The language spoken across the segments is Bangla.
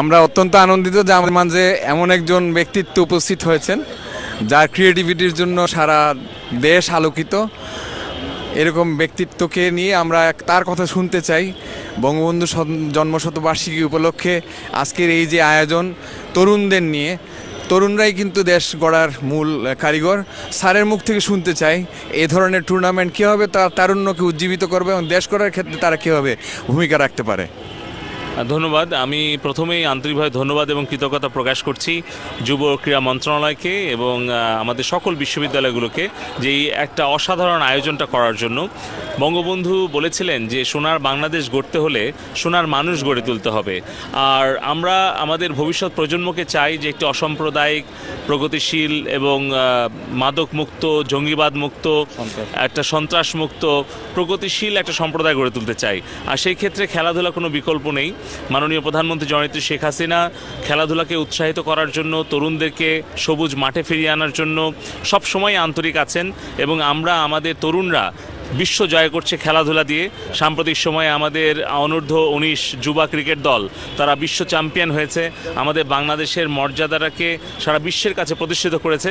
আমরা অত্যন্ত আনন্দিত যে আমাদের মাঝে এমন একজন ব্যক্তিত্ব উপস্থিত হয়েছেন যার ক্রিয়েটিভিটির জন্য সারা দেশ আলোকিত এরকম ব্যক্তিত্বকে নিয়ে আমরা তার কথা শুনতে চাই বঙ্গবন্ধু জন্মশতবার্ষিকী উপলক্ষে আজকের এই যে আয়োজন তরুণদের নিয়ে তরুণরাই কিন্তু দেশ গড়ার মূল কারিগর স্যারের মুখ থেকে শুনতে চাই এ ধরনের টুর্নামেন্ট কীভাবে তার তারুণ্যকে উজ্জীবিত করবে এবং দেশ গড়ার ক্ষেত্রে তারা কীভাবে ভূমিকা রাখতে পারে ধন্যবাদ আমি প্রথমেই আন্তরিকভাবে ধন্যবাদ এবং কৃতজ্ঞতা প্রকাশ করছি যুব ক্রীড়া মন্ত্রণালয়কে এবং আমাদের সকল বিশ্ববিদ্যালয়গুলোকে যে একটা অসাধারণ আয়োজনটা করার জন্য বঙ্গবন্ধু বলেছিলেন যে সোনার বাংলাদেশ গড়তে হলে সোনার মানুষ গড়ে তুলতে হবে আর আমরা আমাদের ভবিষ্যৎ প্রজন্মকে চাই যে একটি অসাম্প্রদায়িক প্রগতিশীল এবং মাদক মুক্ত জঙ্গিবাদ মুক্ত একটা সন্ত্রাস মুক্ত প্রগতিশীল একটা সম্প্রদায় গড়ে তুলতে চাই আর সেই ক্ষেত্রে খেলাধুলা কোনো বিকল্প নেই মাননীয় প্রধানমন্ত্রী জননেত্রী শেখ হাসিনা খেলাধুলাকে উৎসাহিত করার জন্য তরুণদেরকে সবুজ মাঠে ফিরিয়ে আনার জন্য সব সময় আন্তরিক আছেন এবং আমরা আমাদের তরুণরা বিশ্ব জয় করছে খেলাধুলা দিয়ে সাম্প্রতিক সময়ে আমাদের অনূর্ধ্ব উনিশ যুবা ক্রিকেট দল তারা বিশ্ব চ্যাম্পিয়ন হয়েছে আমাদের বাংলাদেশের মর্যাদাটাকে সারা বিশ্বের কাছে প্রতিষ্ঠিত করেছে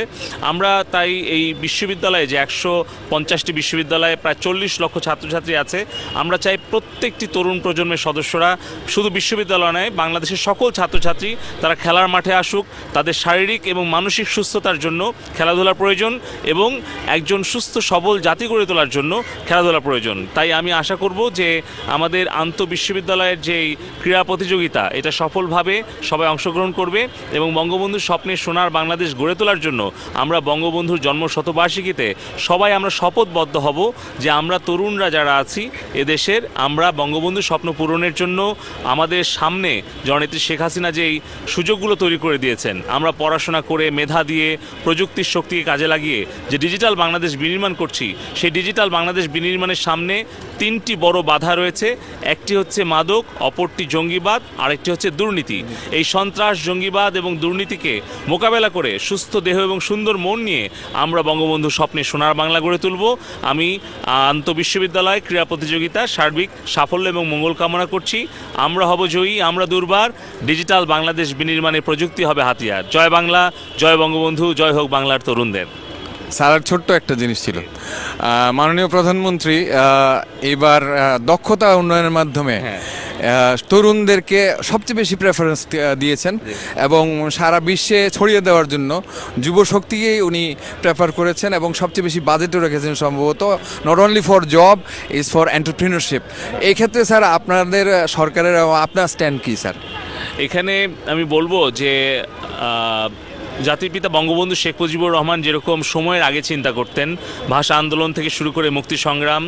আমরা তাই এই বিশ্ববিদ্যালয়ে যে একশো পঞ্চাশটি বিশ্ববিদ্যালয়ে প্রায় চল্লিশ লক্ষ ছাত্রছাত্রী আছে আমরা চাই প্রত্যেকটি তরুণ প্রজন্মের সদস্যরা শুধু বিশ্ববিদ্যালয় নয় বাংলাদেশের সকল ছাত্রছাত্রী তারা খেলার মাঠে আসুক তাদের শারীরিক এবং মানসিক সুস্থতার জন্য খেলাধুলা প্রয়োজন এবং একজন সুস্থ সবল জাতি গড়ে তোলার জন্য খেলাধুলা প্রয়োজন তাই আমি আশা করব যে আমাদের বিশ্ববিদ্যালয়ের যেই ক্রীড়া প্রতিযোগিতা এটা সফলভাবে সবাই অংশগ্রহণ করবে এবং বঙ্গবন্ধুর স্বপ্নে সোনার বাংলাদেশ গড়ে তোলার জন্য আমরা বঙ্গবন্ধুর জন্ম শতবার্ষিকীতে সবাই আমরা শপথবদ্ধ হব যে আমরা তরুণরা যারা আছি এদেশের আমরা বঙ্গবন্ধু স্বপ্ন পূরণের জন্য আমাদের সামনে জননেত্রী শেখ হাসিনা যেই সুযোগগুলো তৈরি করে দিয়েছেন আমরা পড়াশোনা করে মেধা দিয়ে প্রযুক্তির শক্তিকে কাজে লাগিয়ে যে ডিজিটাল বাংলাদেশ বিনির্মাণ করছি সেই ডিজিটাল বাংলাদেশ বিনির্মাণের সামনে তিনটি বড় বাধা রয়েছে একটি হচ্ছে মাদক অপরটি জঙ্গিবাদ আরেকটি হচ্ছে দুর্নীতি এই সন্ত্রাস জঙ্গিবাদ এবং দুর্নীতিকে মোকাবেলা করে সুস্থ দেহ এবং সুন্দর মন নিয়ে আমরা বঙ্গবন্ধু স্বপ্নে সোনার বাংলা গড়ে তুলব আমি আন্তঃবিশ্ববিদ্যালয় ক্রীড়া প্রতিযোগিতা সার্বিক সার্বিক সাফল্য এবং মঙ্গল কামনা করছি আমরা হব জয়ী আমরা দুর্বার ডিজিটাল বাংলাদেশ বিনির্মাণে প্রযুক্তি হবে হাতিয়ার জয় বাংলা জয় বঙ্গবন্ধু জয় হোক বাংলার তরুণদের সারার ছোট্ট একটা জিনিস ছিল মাননীয় প্রধানমন্ত্রী এবার দক্ষতা উন্নয়নের মাধ্যমে হ্যাঁ। তরুণদেরকে সবচেয়ে বেশি প্রেফারেন্স দিয়েছেন এবং সারা বিশ্বে ছড়িয়ে দেওয়ার জন্য যুব শক্তিকেই উনি প্রেফার করেছেন এবং সবচেয়ে বেশি বাজেটও রেখেছেন সম্ভবত not only for job is for entrepreneurship এই ক্ষেত্রে স্যার আপনাদের সরকারের আপনার স্ট্যান্ড কী স্যার এখানে আমি বলবো যে জাতির পিতা বঙ্গবন্ধু শেখ মুজিবুর রহমান যেরকম সময়ের আগে চিন্তা করতেন ভাষা আন্দোলন থেকে শুরু করে মুক্তি সংগ্রাম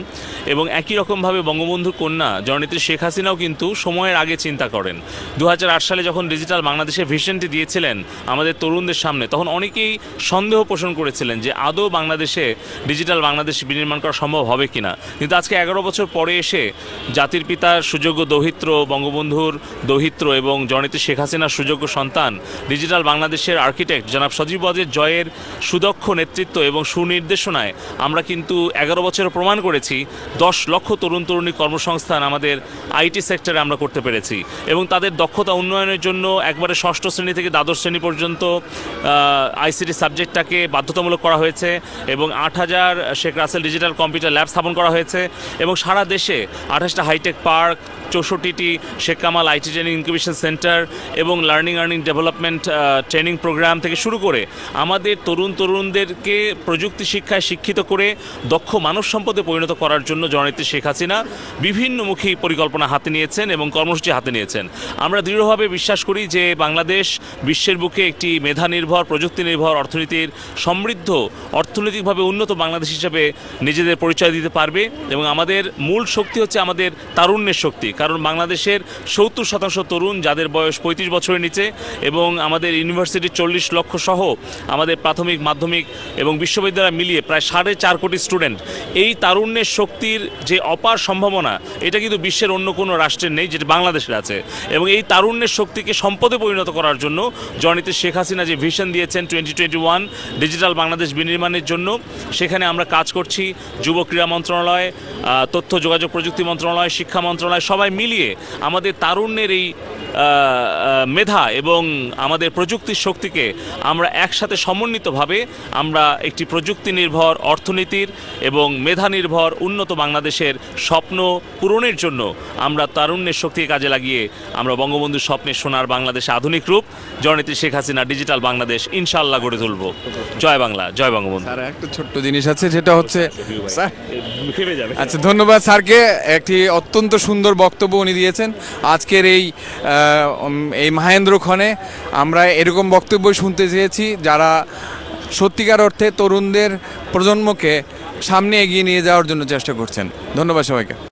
এবং একই রকমভাবে বঙ্গবন্ধুর কন্যা জননেত্রী শেখ হাসিনাও কিন্তু সময়ের আগে চিন্তা করেন দু সালে যখন ডিজিটাল বাংলাদেশের ভিশনটি দিয়েছিলেন আমাদের তরুণদের সামনে তখন অনেকেই সন্দেহ পোষণ করেছিলেন যে আদৌ বাংলাদেশে ডিজিটাল বাংলাদেশ বিনির্মাণ করা সম্ভব হবে কিনা কিন্তু আজকে এগারো বছর পরে এসে জাতির পিতার সুযোগ্য দৌহিত্র বঙ্গবন্ধুর দৌহিত্র এবং জননেত্রী শেখ হাসিনার সুযোগ্য সন্তান ডিজিটাল বাংলাদেশের আর্কিটেক্ট প্রজেক্ট জনাব সজীব ওয়াজের জয়ের সুদক্ষ নেতৃত্ব এবং সুনির্দেশনায় আমরা কিন্তু এগারো বছর প্রমাণ করেছি দশ লক্ষ তরুণ তরুণী কর্মসংস্থান আমাদের আইটি সেক্টরে আমরা করতে পেরেছি এবং তাদের দক্ষতা উন্নয়নের জন্য একবারে ষষ্ঠ শ্রেণী থেকে দ্বাদশ শ্রেণী পর্যন্ত আইসিটি সাবজেক্টটাকে বাধ্যতামূলক করা হয়েছে এবং আট হাজার Sheikh Russell digital computer lab স্থাপন করা হয়েছে এবং সারা দেশে আঠাশটা হাইটেক পার্ক চৌষট্টিটি Sheikh Kamal IT training incubation centre এবং learning earning development training programme থেকে থেকে শুরু করে আমাদের তরুণ তরুণদেরকে প্রযুক্তি শিক্ষায় শিক্ষিত করে দক্ষ মানব সম্পদে পরিণত করার জন্য জননেত্রী শেখ হাসিনা বিভিন্নমুখী পরিকল্পনা হাতে নিয়েছেন এবং কর্মসূচি হাতে নিয়েছেন আমরা দৃঢ়ভাবে বিশ্বাস করি যে বাংলাদেশ বিশ্বের বুকে একটি মেধা নির্ভর প্রযুক্তি নির্ভর অর্থনীতির সমৃদ্ধ অর্থনৈতিকভাবে উন্নত বাংলাদেশ হিসাবে নিজেদের পরিচয় দিতে পারবে এবং আমাদের মূল শক্তি হচ্ছে আমাদের তারুণ্যের শক্তি কারণ বাংলাদেশের সত্তর শতাংশ তরুণ যাদের বয়স পঁয়ত্রিশ বছরের নিচে এবং আমাদের ইউনিভার্সিটির চল্লিশ লক্ষ সহ আমাদের প্রাথমিক মাধ্যমিক এবং বিশ্ববিদ্যালয় মিলিয়ে প্রায় সাড়ে চার কোটি স্টুডেন্ট এই তারুণ্যের শক্তির যে অপার সম্ভাবনা এটা কিন্তু বিশ্বের অন্য কোনো রাষ্ট্রের নেই যেটা বাংলাদেশের আছে এবং এই তারুণ্যের শক্তিকে সম্পদে পরিণত করার জন্য জনিতে শেখ হাসিনা যে ভিশন দিয়েছেন twenty twenty one digital Bangladesh বিনির্মাণের জন্য সেখানে আমরা কাজ করছি যুব ক্রীড়া মন্ত্রণালয় তথ্য যোগাযোগ প্রযুক্তি মন্ত্রণালয় শিক্ষা মন্ত্রণালয় সবাই মিলিয়ে আমাদের তারুণ্যের এই মেধা এবং আমাদের প্রযুক্তির শক্তিকে আমরা একসাথে সমন্বিতভাবে আমরা একটি প্রযুক্তি নির্ভর অর্থনীতির এবং মেধা নির্ভর উন্নত বাংলাদেশের স্বপ্ন পূরণের জন্য আমরা তারুণ্যের শক্তিকে কাজে লাগিয়ে আমরা বঙ্গবন্ধু স্বপ্নের সোনার বাংলাদেশ আধুনিক রূপ জননেত্রী শেখ হাসিনা ডিজিটাল বাংলাদেশ ইনশাল্লাহ গড়ে তুলব জয় বাংলা জয় বঙ্গবন্ধু আর একটা ছোট্ট জিনিস আছে সেটা হচ্ছে আচ্ছা ধন্যবাদ স্যারকে একটি অত্যন্ত সুন্দর বক্তব্য উনি দিয়েছেন আজকের এই এই খনে আমরা এরকম বক্তব্য শুনতে চেয়েছি যারা সত্যিকার অর্থে তরুণদের প্রজন্মকে সামনে এগিয়ে নিয়ে যাওয়ার জন্য চেষ্টা করছেন ধন্যবাদ সবাইকে